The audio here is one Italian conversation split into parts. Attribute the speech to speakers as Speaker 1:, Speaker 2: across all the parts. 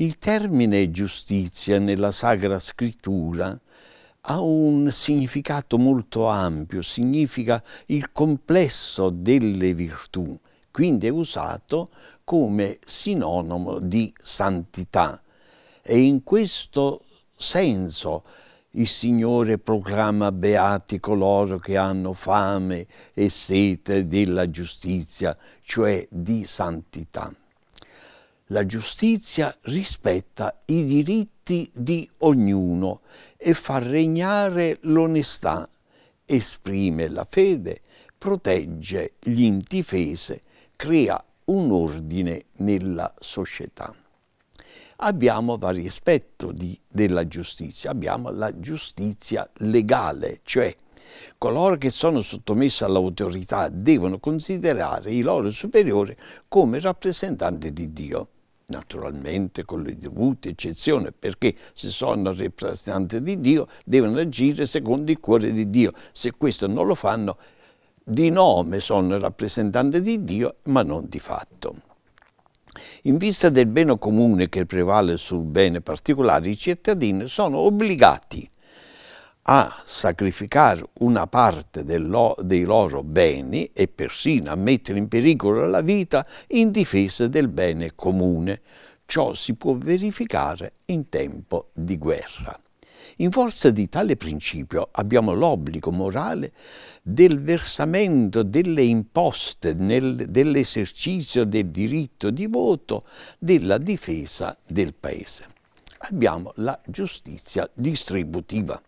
Speaker 1: Il termine giustizia nella Sacra Scrittura ha un significato molto ampio, significa il complesso delle virtù, quindi è usato come sinonimo di santità. E in questo senso il Signore proclama beati coloro che hanno fame e sete della giustizia, cioè di santità. La giustizia rispetta i diritti di ognuno e fa regnare l'onestà, esprime la fede, protegge gli intifese, crea un ordine nella società abbiamo vari aspetti di, della giustizia. Abbiamo la giustizia legale, cioè coloro che sono sottomessi all'autorità devono considerare i loro superiori come rappresentanti di Dio naturalmente con le dovute eccezioni, perché se sono rappresentanti di Dio devono agire secondo il cuore di Dio. Se questo non lo fanno, di nome sono rappresentanti di Dio, ma non di fatto. In vista del bene comune che prevale sul bene particolare, i cittadini sono obbligati a sacrificare una parte lo, dei loro beni e persino a mettere in pericolo la vita in difesa del bene comune. Ciò si può verificare in tempo di guerra. In forza di tale principio abbiamo l'obbligo morale del versamento delle imposte, dell'esercizio del diritto di voto, della difesa del Paese. Abbiamo la giustizia distributiva.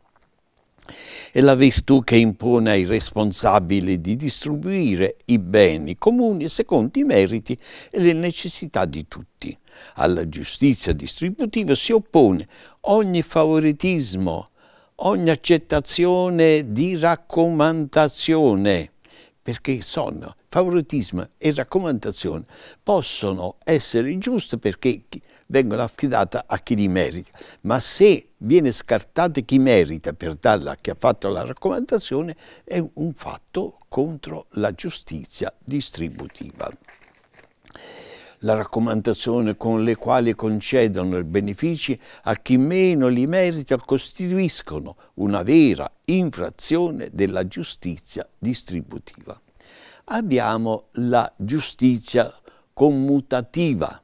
Speaker 1: È la virtù che impone ai responsabili di distribuire i beni comuni secondo i meriti e le necessità di tutti. Alla giustizia distributiva si oppone ogni favoritismo, ogni accettazione di raccomandazione, perché sono favoritismo e raccomandazione possono essere giuste perché vengono affidate a chi li merita. Ma se viene scartato chi merita per darla a chi ha fatto la raccomandazione, è un fatto contro la giustizia distributiva. La raccomandazione con le quali concedono i benefici a chi meno li merita costituiscono una vera infrazione della giustizia distributiva abbiamo la giustizia commutativa,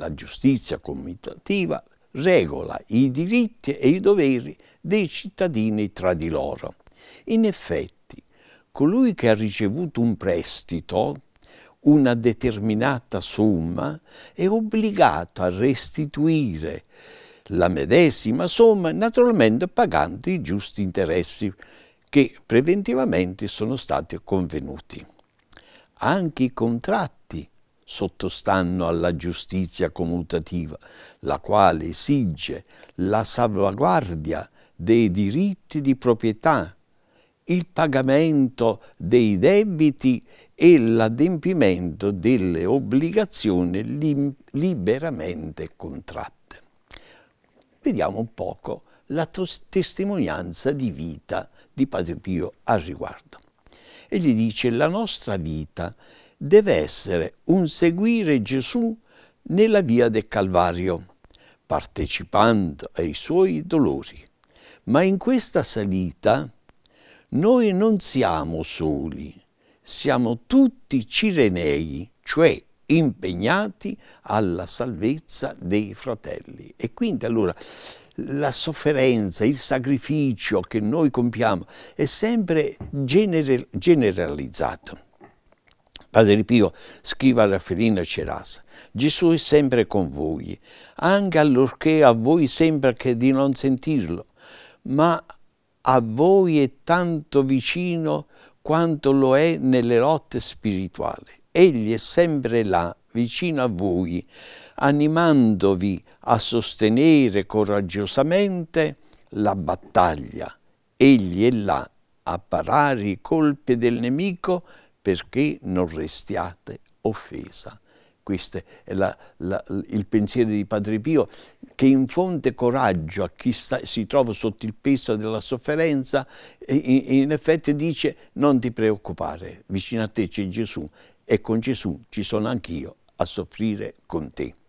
Speaker 1: la giustizia commutativa regola i diritti e i doveri dei cittadini tra di loro. In effetti, colui che ha ricevuto un prestito, una determinata somma, è obbligato a restituire la medesima somma, naturalmente pagando i giusti interessi che preventivamente sono stati convenuti. Anche i contratti sottostanno alla giustizia commutativa, la quale esige la salvaguardia dei diritti di proprietà, il pagamento dei debiti e l'adempimento delle obbligazioni liberamente contratte. Vediamo un poco la testimonianza di vita di Padre Pio al riguardo. Egli dice la nostra vita deve essere un seguire Gesù nella via del Calvario, partecipando ai suoi dolori. Ma in questa salita noi non siamo soli, siamo tutti cirenei, cioè impegnati alla salvezza dei fratelli. E quindi allora la sofferenza, il sacrificio che noi compiamo è sempre gener generalizzato. Padre Pio scrive a Raffaellino Cerasa, Gesù è sempre con voi, anche allorché a voi sembra che di non sentirlo, ma a voi è tanto vicino quanto lo è nelle lotte spirituali. Egli è sempre là, vicino a voi, animandovi a sostenere coraggiosamente la battaglia. Egli è là a parare i colpi del nemico perché non restiate offesa. Questo è la, la, il pensiero di Padre Pio che infonde coraggio a chi sta, si trova sotto il peso della sofferenza e in effetti dice non ti preoccupare, vicino a te c'è Gesù e con Gesù ci sono anch'io a soffrire con te.